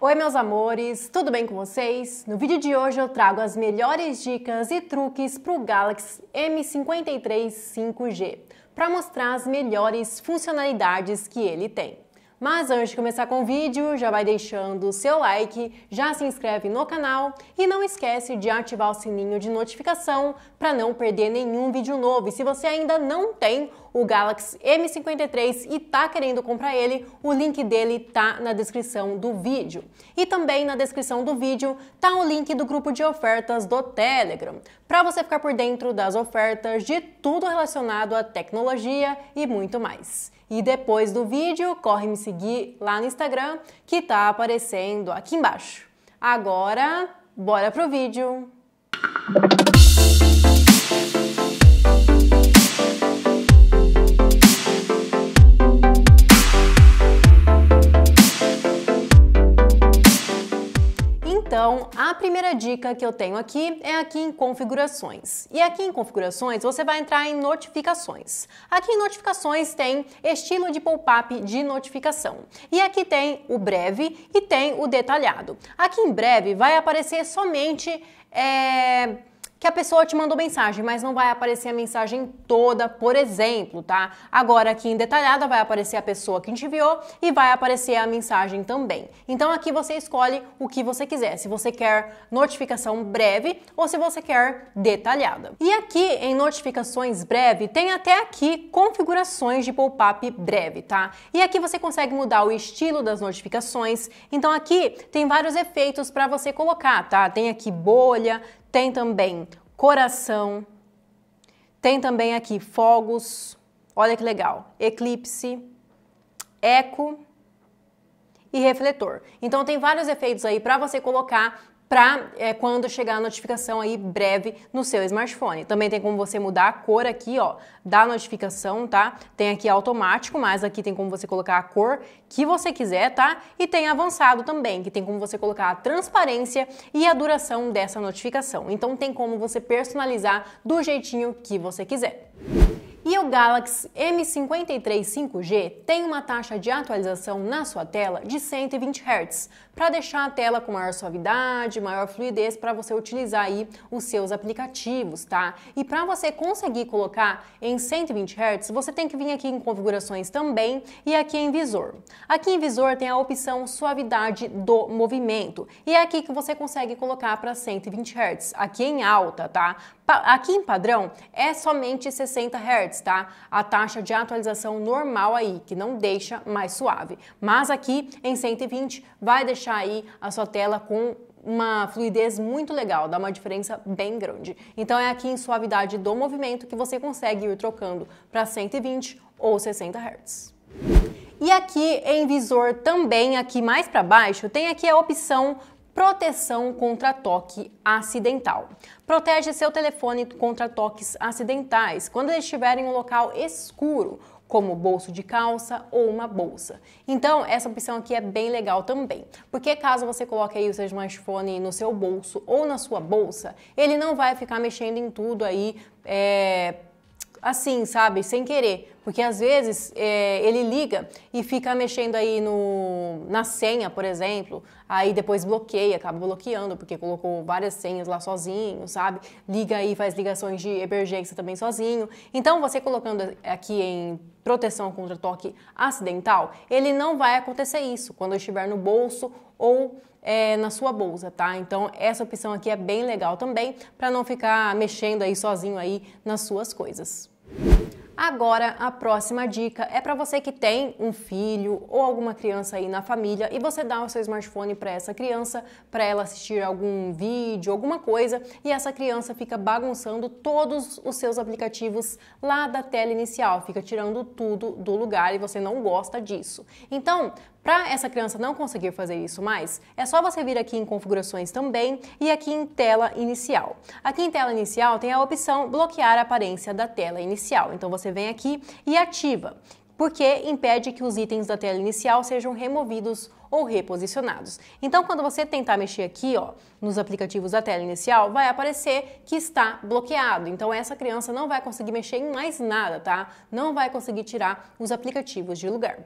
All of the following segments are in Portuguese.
Oi, meus amores, tudo bem com vocês? No vídeo de hoje eu trago as melhores dicas e truques para o Galaxy M53 5G para mostrar as melhores funcionalidades que ele tem. Mas antes de começar com o vídeo, já vai deixando o seu like, já se inscreve no canal e não esquece de ativar o sininho de notificação para não perder nenhum vídeo novo. E se você ainda não tem o Galaxy M53 e tá querendo comprar ele, o link dele tá na descrição do vídeo. E também na descrição do vídeo tá o link do grupo de ofertas do Telegram para você ficar por dentro das ofertas de tudo relacionado à tecnologia e muito mais. E depois do vídeo, corre me seguir lá no Instagram que está aparecendo aqui embaixo. Agora, bora pro vídeo. Então, a primeira dica que eu tenho aqui é aqui em configurações. E aqui em configurações você vai entrar em notificações. Aqui em notificações tem estilo de pop-up de notificação. E aqui tem o breve e tem o detalhado. Aqui em breve vai aparecer somente é que a pessoa te mandou mensagem, mas não vai aparecer a mensagem toda, por exemplo, tá? Agora aqui em detalhada vai aparecer a pessoa que te enviou e vai aparecer a mensagem também. Então aqui você escolhe o que você quiser, se você quer notificação breve ou se você quer detalhada. E aqui em notificações breve tem até aqui configurações de pop-up breve, tá? E aqui você consegue mudar o estilo das notificações. Então aqui tem vários efeitos para você colocar, tá? Tem aqui bolha, tem também coração, tem também aqui fogos, olha que legal, eclipse, eco e refletor. Então tem vários efeitos aí para você colocar para é, quando chegar a notificação aí breve no seu smartphone. Também tem como você mudar a cor aqui, ó, da notificação, tá? Tem aqui automático, mas aqui tem como você colocar a cor que você quiser, tá? E tem avançado também, que tem como você colocar a transparência e a duração dessa notificação. Então tem como você personalizar do jeitinho que você quiser. E o Galaxy M53 5G tem uma taxa de atualização na sua tela de 120 Hz, para deixar a tela com maior suavidade, maior fluidez para você utilizar aí os seus aplicativos, tá? E para você conseguir colocar em 120 Hz, você tem que vir aqui em configurações também e aqui em visor. Aqui em visor tem a opção suavidade do movimento e é aqui que você consegue colocar para 120 Hz, aqui em alta, tá? aqui em padrão é somente 60 Hz tá? A taxa de atualização normal aí, que não deixa mais suave. Mas aqui em 120 vai deixar aí a sua tela com uma fluidez muito legal, dá uma diferença bem grande. Então é aqui em suavidade do movimento que você consegue ir trocando para 120 ou 60 Hz. E aqui em visor também, aqui mais para baixo, tem aqui a opção proteção contra toque acidental. Protege seu telefone contra toques acidentais quando ele estiver em um local escuro, como bolso de calça ou uma bolsa. Então, essa opção aqui é bem legal também, porque caso você coloque aí o seu smartphone no seu bolso ou na sua bolsa, ele não vai ficar mexendo em tudo aí, é, assim, sabe? Sem querer. Porque às vezes é, ele liga e fica mexendo aí no, na senha, por exemplo. Aí depois bloqueia, acaba bloqueando, porque colocou várias senhas lá sozinho, sabe? Liga aí, faz ligações de emergência também sozinho. Então, você colocando aqui em proteção contra toque acidental, ele não vai acontecer isso quando estiver no bolso ou é, na sua bolsa, tá? Então essa opção aqui é bem legal também para não ficar mexendo aí sozinho aí nas suas coisas. Agora, a próxima dica é para você que tem um filho ou alguma criança aí na família e você dá o seu smartphone para essa criança, para ela assistir algum vídeo, alguma coisa, e essa criança fica bagunçando todos os seus aplicativos lá da tela inicial, fica tirando tudo do lugar e você não gosta disso. Então, para essa criança não conseguir fazer isso mais, é só você vir aqui em configurações também e aqui em tela inicial. Aqui em tela inicial tem a opção bloquear a aparência da tela inicial. Então você vem aqui e ativa, porque impede que os itens da tela inicial sejam removidos ou reposicionados. Então, quando você tentar mexer aqui, ó, nos aplicativos da tela inicial, vai aparecer que está bloqueado. Então, essa criança não vai conseguir mexer em mais nada, tá? Não vai conseguir tirar os aplicativos de lugar.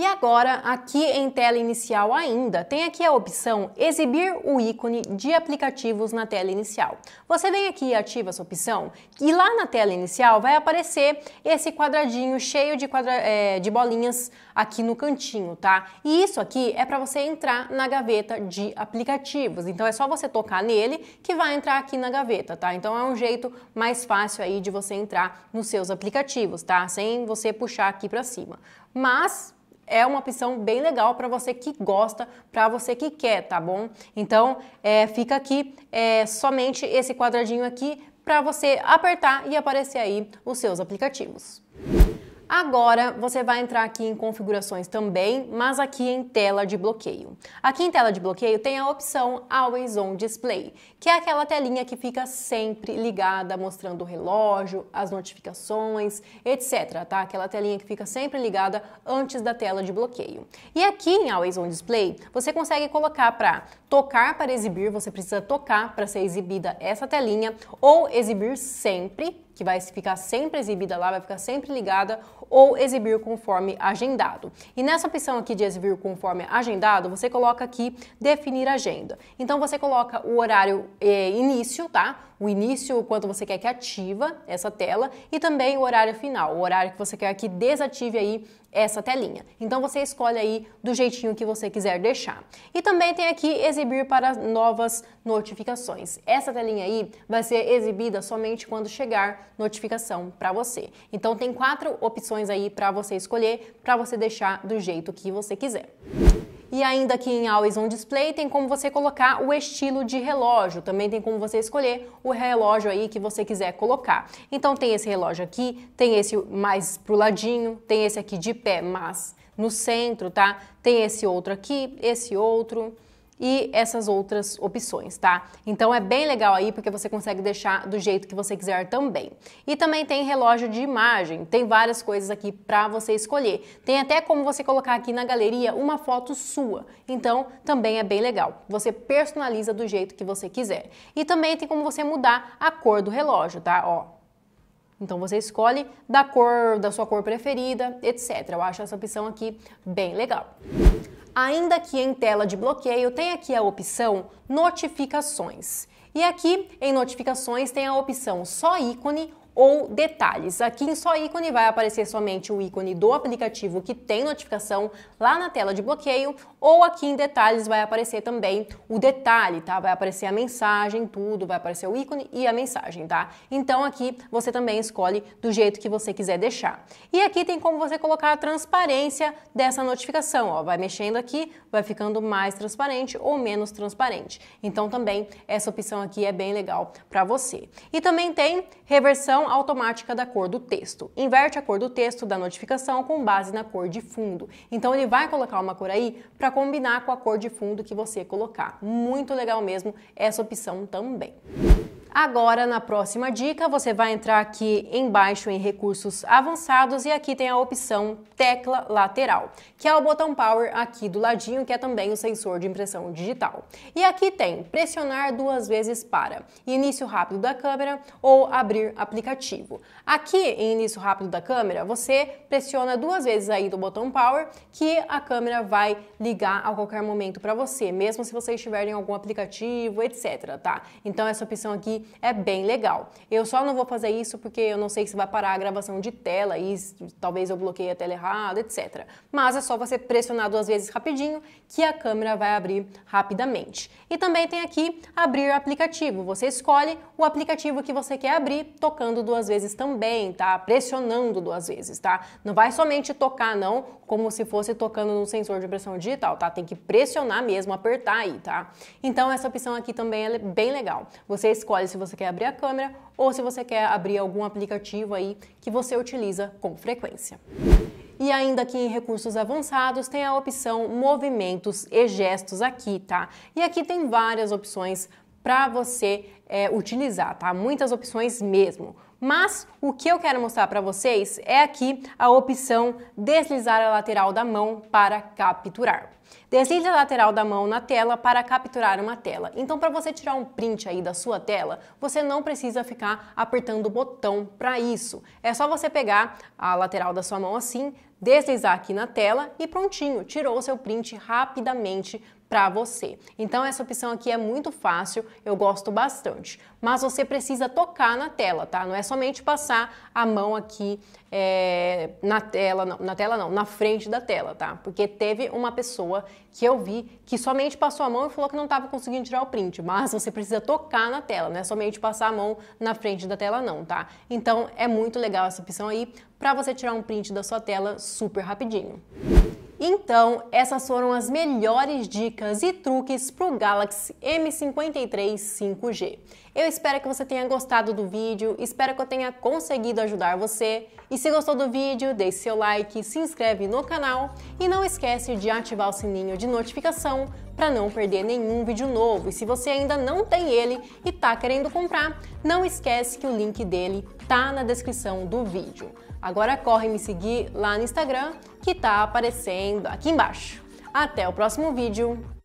E agora, aqui em tela inicial ainda, tem aqui a opção Exibir o ícone de aplicativos na tela inicial. Você vem aqui e ativa essa opção e lá na tela inicial vai aparecer esse quadradinho cheio de, quadra... é, de bolinhas aqui no cantinho, tá? E isso aqui é para você entrar na gaveta de aplicativos. Então é só você tocar nele que vai entrar aqui na gaveta, tá? Então é um jeito mais fácil aí de você entrar nos seus aplicativos, tá? Sem você puxar aqui para cima. Mas é uma opção bem legal para você que gosta, para você que quer, tá bom? Então, é, fica aqui é, somente esse quadradinho aqui para você apertar e aparecer aí os seus aplicativos. Agora você vai entrar aqui em configurações também, mas aqui em tela de bloqueio. Aqui em tela de bloqueio tem a opção Always On Display, que é aquela telinha que fica sempre ligada, mostrando o relógio, as notificações, etc. Tá? Aquela telinha que fica sempre ligada antes da tela de bloqueio. E aqui em Always On Display, você consegue colocar para tocar para exibir, você precisa tocar para ser exibida essa telinha, ou exibir sempre, que vai ficar sempre exibida lá, vai ficar sempre ligada, ou exibir conforme agendado. E nessa opção aqui de exibir conforme agendado, você coloca aqui definir agenda. Então você coloca o horário eh, início, tá? o início, o quanto você quer que ativa essa tela e também o horário final, o horário que você quer que desative aí essa telinha. Então você escolhe aí do jeitinho que você quiser deixar. E também tem aqui exibir para novas notificações. Essa telinha aí vai ser exibida somente quando chegar notificação para você. Então tem quatro opções aí para você escolher, para você deixar do jeito que você quiser. E ainda aqui em Always On Display tem como você colocar o estilo de relógio, também tem como você escolher o relógio aí que você quiser colocar. Então tem esse relógio aqui, tem esse mais pro ladinho, tem esse aqui de pé, mas no centro, tá? Tem esse outro aqui, esse outro, e essas outras opções, tá? Então é bem legal aí porque você consegue deixar do jeito que você quiser também. E também tem relógio de imagem, tem várias coisas aqui para você escolher. Tem até como você colocar aqui na galeria uma foto sua. Então também é bem legal. Você personaliza do jeito que você quiser. E também tem como você mudar a cor do relógio, tá? Ó, então você escolhe da cor, da sua cor preferida, etc. Eu acho essa opção aqui bem legal. Ainda que em tela de bloqueio, tem aqui a opção Notificações. E aqui em Notificações tem a opção só ícone ou detalhes. Aqui em só ícone vai aparecer somente o ícone do aplicativo que tem notificação lá na tela de bloqueio, ou aqui em detalhes vai aparecer também o detalhe, tá? Vai aparecer a mensagem, tudo, vai aparecer o ícone e a mensagem, tá? Então aqui você também escolhe do jeito que você quiser deixar. E aqui tem como você colocar a transparência dessa notificação, ó, vai mexendo aqui, vai ficando mais transparente ou menos transparente. Então também essa opção aqui é bem legal para você. E também tem reversão automática da cor do texto. Inverte a cor do texto da notificação com base na cor de fundo. Então ele vai colocar uma cor aí para combinar com a cor de fundo que você colocar. Muito legal mesmo essa opção também. Agora, na próxima dica, você vai entrar aqui embaixo em recursos avançados e aqui tem a opção tecla lateral, que é o botão power aqui do ladinho, que é também o sensor de impressão digital. E aqui tem pressionar duas vezes para início rápido da câmera ou abrir aplicativo. Aqui em início rápido da câmera, você pressiona duas vezes aí do botão power que a câmera vai ligar a qualquer momento para você, mesmo se você estiver em algum aplicativo, etc, tá? Então essa opção aqui é bem legal. Eu só não vou fazer isso porque eu não sei se vai parar a gravação de tela e talvez eu bloqueie a tela errada, etc. Mas é só você pressionar duas vezes rapidinho que a câmera vai abrir rapidamente. E também tem aqui abrir aplicativo. Você escolhe o aplicativo que você quer abrir tocando duas vezes também, tá? Pressionando duas vezes, tá? Não vai somente tocar não, como se fosse tocando no sensor de pressão digital, tá? Tem que pressionar mesmo, apertar aí, tá? Então essa opção aqui também é bem legal. Você escolhe se você quer abrir a câmera ou se você quer abrir algum aplicativo aí que você utiliza com frequência. E ainda aqui em recursos avançados tem a opção movimentos e gestos aqui, tá? E aqui tem várias opções para você é, utilizar, tá? Muitas opções mesmo. Mas o que eu quero mostrar para vocês é aqui a opção deslizar a lateral da mão para capturar. Deslize a lateral da mão na tela para capturar uma tela. Então, para você tirar um print aí da sua tela, você não precisa ficar apertando o botão para isso. É só você pegar a lateral da sua mão assim, deslizar aqui na tela e prontinho, tirou o seu print rapidamente para você. Então essa opção aqui é muito fácil, eu gosto bastante. Mas você precisa tocar na tela, tá? Não é somente passar a mão aqui é, na tela, não, na tela não, na frente da tela, tá? Porque teve uma pessoa que eu vi que somente passou a mão e falou que não estava conseguindo tirar o print, mas você precisa tocar na tela, não é somente passar a mão na frente da tela não, tá? Então é muito legal essa opção aí para você tirar um print da sua tela super rapidinho. Então, essas foram as melhores dicas e truques para o Galaxy M53 5G. Eu espero que você tenha gostado do vídeo, espero que eu tenha conseguido ajudar você. E se gostou do vídeo, deixe seu like, se inscreve no canal e não esquece de ativar o sininho de notificação para não perder nenhum vídeo novo. E se você ainda não tem ele e está querendo comprar, não esquece que o link dele tá na descrição do vídeo. Agora corre me seguir lá no Instagram que tá aparecendo aqui embaixo. Até o próximo vídeo.